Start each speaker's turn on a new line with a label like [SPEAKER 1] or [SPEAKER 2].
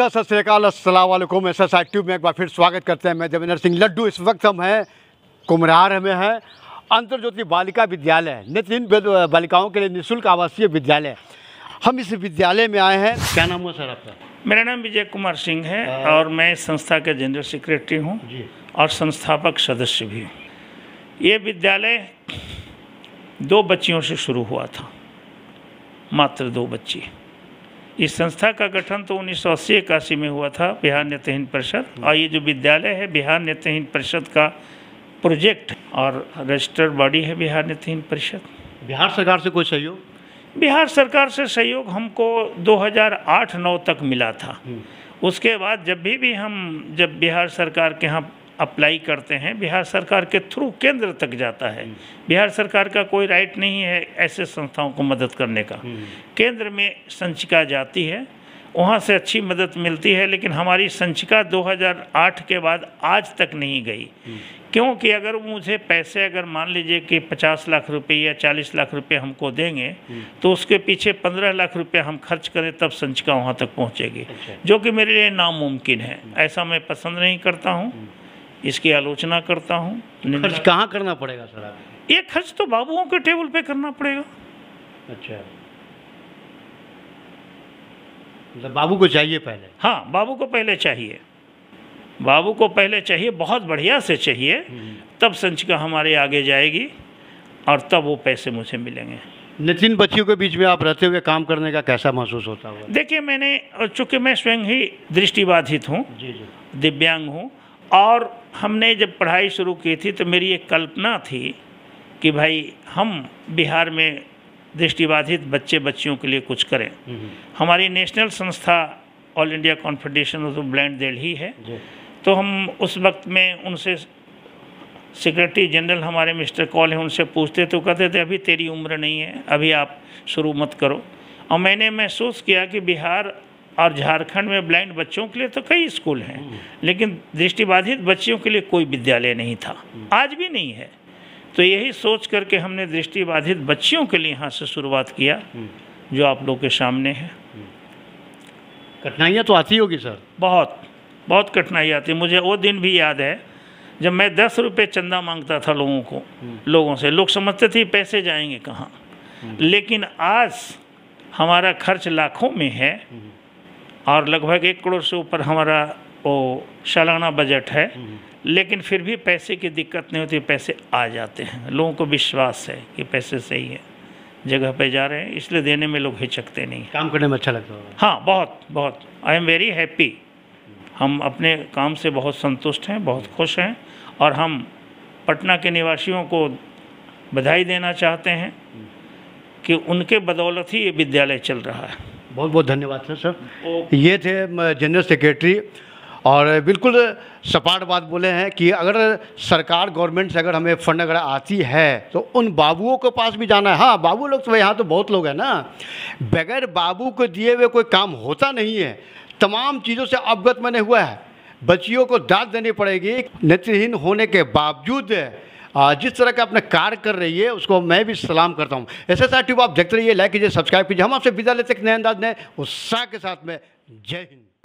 [SPEAKER 1] नमस्कार सत श्रीकाल असलम एस एस आई में एक बार फिर स्वागत करते हैं मैं देवेंद्र सिंह लड्डू इस वक्त हम हैं कुमरार में हैं अंतर्ज्योति बालिका विद्यालय नितिन
[SPEAKER 2] बालिकाओं के लिए निःशुल्क आवासीय विद्यालय हम इस विद्यालय में आए हैं क्या नाम हुआ सर आपका मेरा नाम विजय कुमार सिंह है और मैं इस संस्था के जनरल सेक्रेटरी हूँ और संस्थापक सदस्य भी हूँ ये विद्यालय दो बच्चियों से शुरू हुआ था मात्र दो बच्ची इस संस्था का गठन तो उन्नीस सौ अस्सी इक्यासी में हुआ था बिहार नेत्रहीन परिषद और ये जो विद्यालय है बिहार नेत्रहीन परिषद का प्रोजेक्ट और रजिस्टर्ड बॉडी है बिहार नेत्रहीन परिषद बिहार सरकार से कोई सहयोग बिहार सरकार से सहयोग हमको 2008-9 तक मिला था हम्म। उसके बाद जब भी भी हम जब बिहार सरकार के यहाँ अप्लाई करते हैं बिहार सरकार के थ्रू केंद्र तक जाता है हम्म। बिहार सरकार का कोई राइट नहीं है ऐसे संस्थाओं को मदद करने का हम्म। केंद्र में संचिका जाती है वहाँ से अच्छी मदद मिलती है लेकिन हमारी संचिका 2008 के बाद आज तक नहीं गई हम्म। क्योंकि अगर मुझे पैसे अगर मान लीजिए कि 50 लाख रुपए या 40 लाख रुपए हमको देंगे तो उसके पीछे 15 लाख रुपए हम खर्च करें तब संचिका वहाँ तक पहुँचेगी अच्छा। जो कि मेरे लिए नामुमकिन है ऐसा मैं पसंद नहीं करता हूँ इसकी आलोचना करता हूँ खर्च कहाँ करना पड़ेगा सर आप ये खर्च तो बाबुओं के टेबल पे करना पड़ेगा अच्छा मतलब बाबू को चाहिए पहले हाँ बाबू को पहले चाहिए बाबू को पहले चाहिए बहुत बढ़िया से चाहिए हम्म। तब संचिका हमारे आगे जाएगी और तब वो पैसे मुझे मिलेंगे
[SPEAKER 1] नितिन बच्चियों के बीच में आप रहते हुए काम करने का कैसा महसूस होता हुआ
[SPEAKER 2] देखिए मैंने चूंकि मैं स्वयं ही दृष्टिबाधित हूँ दिव्यांग हूँ और हमने जब पढ़ाई शुरू की थी तो मेरी एक कल्पना थी कि भाई हम बिहार में दृष्टिबाधित बच्चे बच्चियों के लिए कुछ करें हम्म। हमारी नेशनल संस्था all India confederation of blind Delhi है तो हम उस वक्त में उनसे सेक्रेटरी जनरल हमारे मिस्टर कॉल हैं उनसे पूछते तो कहते थे अभी तेरी उम्र नहीं है अभी आप शुरू मत करो और मैंने महसूस किया कि बिहार और झारखंड में ब्लाइंड बच्चों के लिए तो कई स्कूल हैं लेकिन दृष्टिबाधित बच्चियों के लिए कोई विद्यालय नहीं था आज भी नहीं है तो यही सोच करके हमने दृष्टिबाधित बच्चियों के लिए यहाँ से शुरुआत किया जो आप लोग के सामने है कठिनाइयाँ तो आती होगी सर बहुत बहुत कठिनाई आती मुझे वो दिन भी याद है जब मैं दस रुपये चंदा मांगता था लोगों को लोगों से लोग समझते थे पैसे जाएंगे कहाँ लेकिन आज हमारा खर्च लाखों में है और लगभग एक करोड़ से ऊपर हमारा वो सालाना बजट है हम्म। लेकिन फिर भी पैसे की दिक्कत नहीं होती पैसे आ जाते हैं लोगों को विश्वास है कि पैसे सही है जगह पे जा रहे हैं इसलिए देने में लोग हिचकते नहीं काम करने में अच्छा लगता है हाँ बहुत बहुत आई एम वेरी हैप्पी हम अपने काम से बहुत संतुष्ट हैं बहुत खुश हैं और हम पटना के निवासियों को बधाई देना चाहते हैं हम्म। कि उनके बदौलत ही ये विद्यालय चल रहा है बहुत बहुत धन्यवाद सर सर
[SPEAKER 1] ये थे जनरल सेक्रेटरी और बिल्कुल सपाट बात बोले हैं कि अगर सरकार गवर्नमेंट से अगर हमें फंड अगर आती है तो उन बाबुओं के पास भी जाना है हाँ बाबू लोग तो यहाँ तो बहुत लोग हैं ना बगैर बाबू को दिए हुए कोई काम होता नहीं है तमाम चीज़ों से अवगत मैंने हुआ है बच्चियों को दाद देनी पड़ेगी नेत्रहीन होने के बावजूद जिस तरह का अपने कार्य कर रही है उसको मैं भी सलाम करता हूँ ऐसे साथ ट्यूब आप देखते रहिए लाइक कीजिए सब्सक्राइब कीजिए हम आपसे विदा लेते नए अंदाज नए उत्साह के साथ में जय हिंद